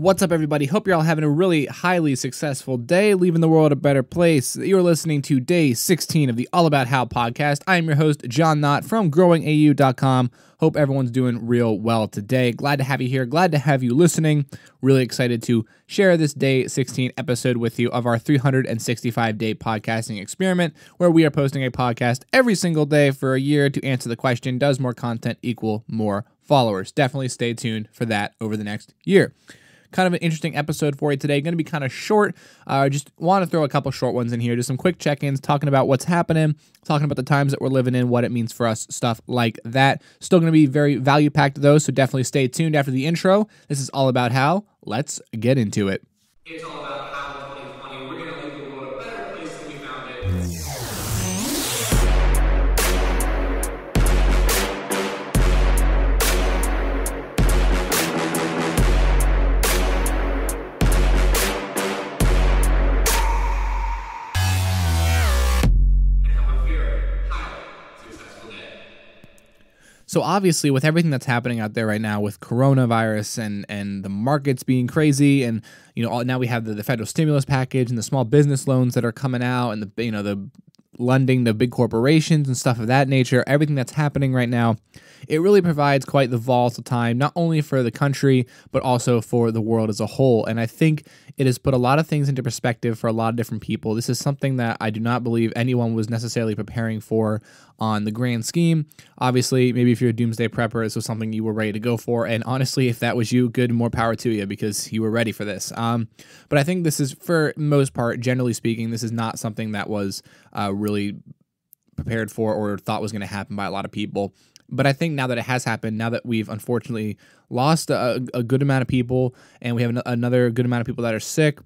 What's up, everybody? Hope you're all having a really highly successful day, leaving the world a better place. You're listening to day 16 of the All About How podcast. I am your host, John Knott from growingau.com. Hope everyone's doing real well today. Glad to have you here. Glad to have you listening. Really excited to share this day 16 episode with you of our 365 day podcasting experiment, where we are posting a podcast every single day for a year to answer the question Does more content equal more followers? Definitely stay tuned for that over the next year kind of an interesting episode for you today. Going to be kind of short. Uh, I uh, just want to throw a couple short ones in here, just some quick check ins, talking about what's happening, talking about the times that we're living in, what it means for us, stuff like that. Still going to be very value packed, though, so definitely stay tuned after the intro. This is all about how. Let's get into it. so obviously with everything that's happening out there right now with coronavirus and and the markets being crazy and you know all, now we have the, the federal stimulus package and the small business loans that are coming out and the you know the lending to big corporations and stuff of that nature everything that's happening right now it really provides quite the volatile time, not only for the country, but also for the world as a whole. And I think it has put a lot of things into perspective for a lot of different people. This is something that I do not believe anyone was necessarily preparing for on the grand scheme. Obviously, maybe if you're a doomsday prepper, this was something you were ready to go for. And honestly, if that was you, good, more power to you because you were ready for this. Um, but I think this is, for most part, generally speaking, this is not something that was uh, really prepared for or thought was going to happen by a lot of people. But I think now that it has happened, now that we've unfortunately lost a, a good amount of people and we have an, another good amount of people that are sick,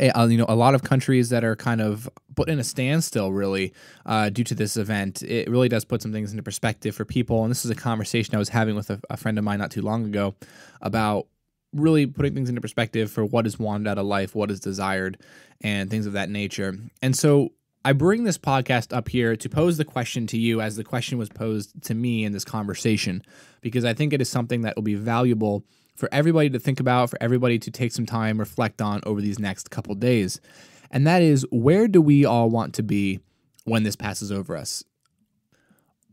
eh, uh, you know, a lot of countries that are kind of put in a standstill really uh, due to this event, it really does put some things into perspective for people. And this is a conversation I was having with a, a friend of mine not too long ago about really putting things into perspective for what is wanted out of life, what is desired, and things of that nature. And so I bring this podcast up here to pose the question to you as the question was posed to me in this conversation, because I think it is something that will be valuable for everybody to think about, for everybody to take some time, reflect on over these next couple days. And that is where do we all want to be when this passes over us?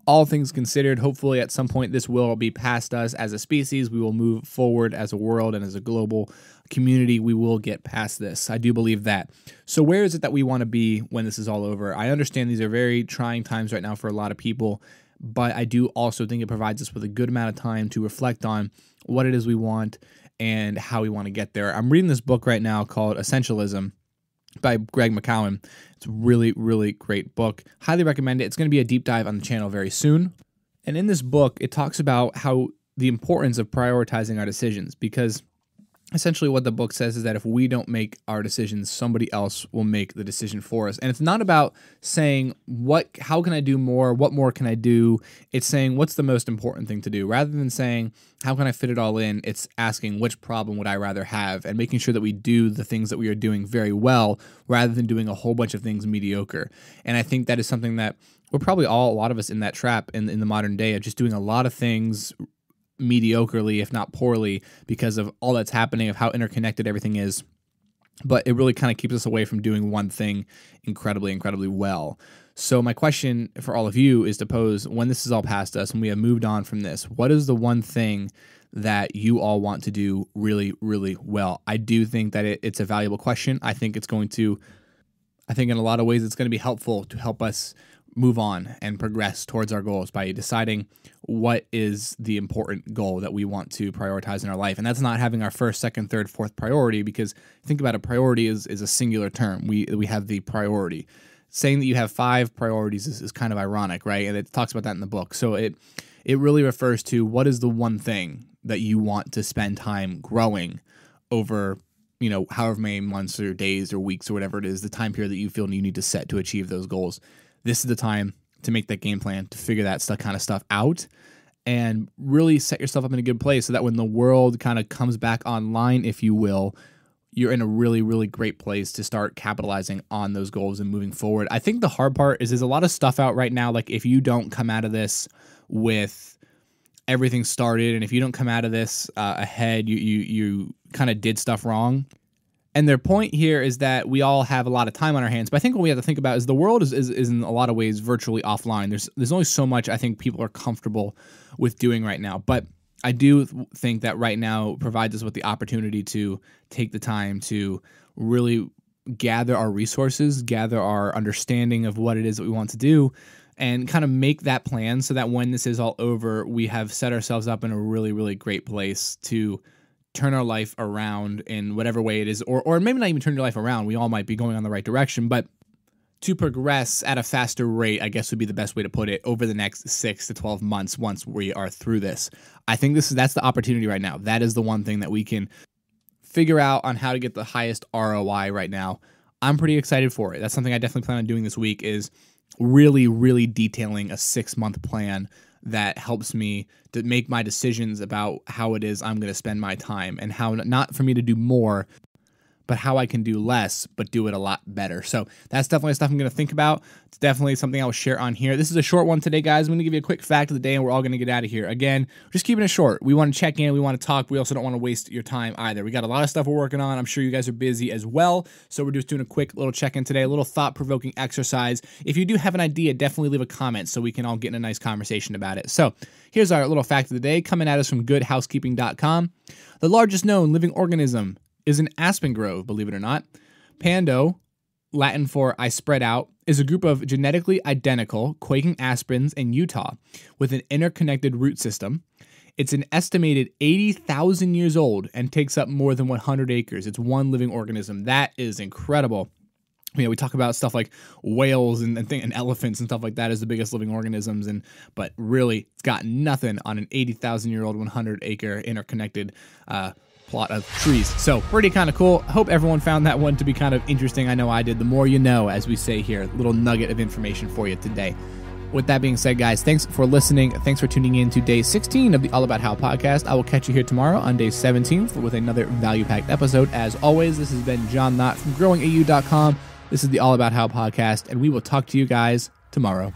all things considered, hopefully at some point this will be past us as a species. We will move forward as a world and as a global community. We will get past this. I do believe that. So, where is it that we want to be when this is all over? I understand these are very trying times right now for a lot of people, but I do also think it provides us with a good amount of time to reflect on what it is we want and how we want to get there. I'm reading this book right now called Essentialism by Greg McCowan. It's a really, really great book. Highly recommend it. It's going to be a deep dive on the channel very soon. And in this book, it talks about how the importance of prioritizing our decisions because essentially what the book says is that if we don't make our decisions somebody else will make the decision for us and it's not about saying what how can i do more what more can i do it's saying what's the most important thing to do rather than saying how can i fit it all in it's asking which problem would i rather have and making sure that we do the things that we are doing very well rather than doing a whole bunch of things mediocre and i think that is something that we're probably all a lot of us in that trap in, in the modern day of just doing a lot of things mediocrely, if not poorly, because of all that's happening, of how interconnected everything is. But it really kind of keeps us away from doing one thing incredibly, incredibly well. So, my question for all of you is to pose when this is all past us and we have moved on from this, what is the one thing that you all want to do really, really well? I do think that it, it's a valuable question. I think it's going to, I think in a lot of ways, it's going to be helpful to help us move on and progress towards our goals by deciding what is the important goal that we want to prioritize in our life. And that's not having our first, second, third, fourth priority because think about a priority is, is a singular term. We, we have the priority. Saying that you have five priorities is, is kind of ironic, right? And it talks about that in the book. So it, it really refers to what is the one thing that you want to spend time growing over you know, however many months or days or weeks or whatever it is, the time period that you feel you need to set to achieve those goals this is the time to make that game plan, to figure that stuff, kind of stuff out, and really set yourself up in a good place so that when the world kind of comes back online, if you will, you're in a really, really great place to start capitalizing on those goals and moving forward. I think the hard part is there's a lot of stuff out right now. Like, if you don't come out of this with everything started, and if you don't come out of this uh, ahead, you you you kind of did stuff wrong and their point here is that we all have a lot of time on our hands. But I think what we have to think about is the world is, is, is in a lot of ways virtually offline. There's there's only so much I think people are comfortable with doing right now. But I do think that right now provides us with the opportunity to take the time to really gather our resources, gather our understanding of what it is that we want to do, and kind of make that plan so that when this is all over, we have set ourselves up in a really, really great place to turn our life around in whatever way it is, or or maybe not even turn your life around. We all might be going on the right direction, but to progress at a faster rate, I guess would be the best way to put it, over the next six to twelve months once we are through this. I think this is that's the opportunity right now. That is the one thing that we can figure out on how to get the highest ROI right now. I'm pretty excited for it. That's something I definitely plan on doing this week is really, really detailing a six month plan that helps me to make my decisions about how it is I'm going to spend my time and how not for me to do more, but how I can do less, but do it a lot better. So that's definitely stuff I'm going to think about. It's definitely something I'll share on here. This is a short one today, guys. I'm going to give you a quick fact of the day and we're all going to get out of here. Again, just keeping it short. We want to check in. We want to talk. We also don't want to waste your time either. We got a lot of stuff we're working on. I'm sure you guys are busy as well. So we're just doing a quick little check in today, a little thought provoking exercise. If you do have an idea, definitely leave a comment so we can all get in a nice conversation about it. So here's our little fact of the day coming at us from goodhousekeeping.com. The largest known living organism is in aspen grove, believe it or not. Pando, Latin for I spread out, is a group of genetically identical quaking aspens in Utah with an interconnected root system. It's an estimated 80,000 years old and takes up more than 100 acres. It's one living organism. That is incredible. You know, we talk about stuff like whales and and, th- and elephants and stuff like that as the biggest living organisms, and but really, it's got nothing on an 80,000 year old, 100 acre interconnected uh, plot of trees. So pretty kind of cool. Hope everyone found that one to be kind of interesting. I know I did. The more you know, as we say here, little nugget of information for you today. With that being said, guys, thanks for listening. Thanks for tuning in to day 16 of the All About How podcast. I will catch you here tomorrow on day 17 with another value packed episode. As always, this has been John Knott from growingau.com. This is the All About How podcast, and we will talk to you guys tomorrow.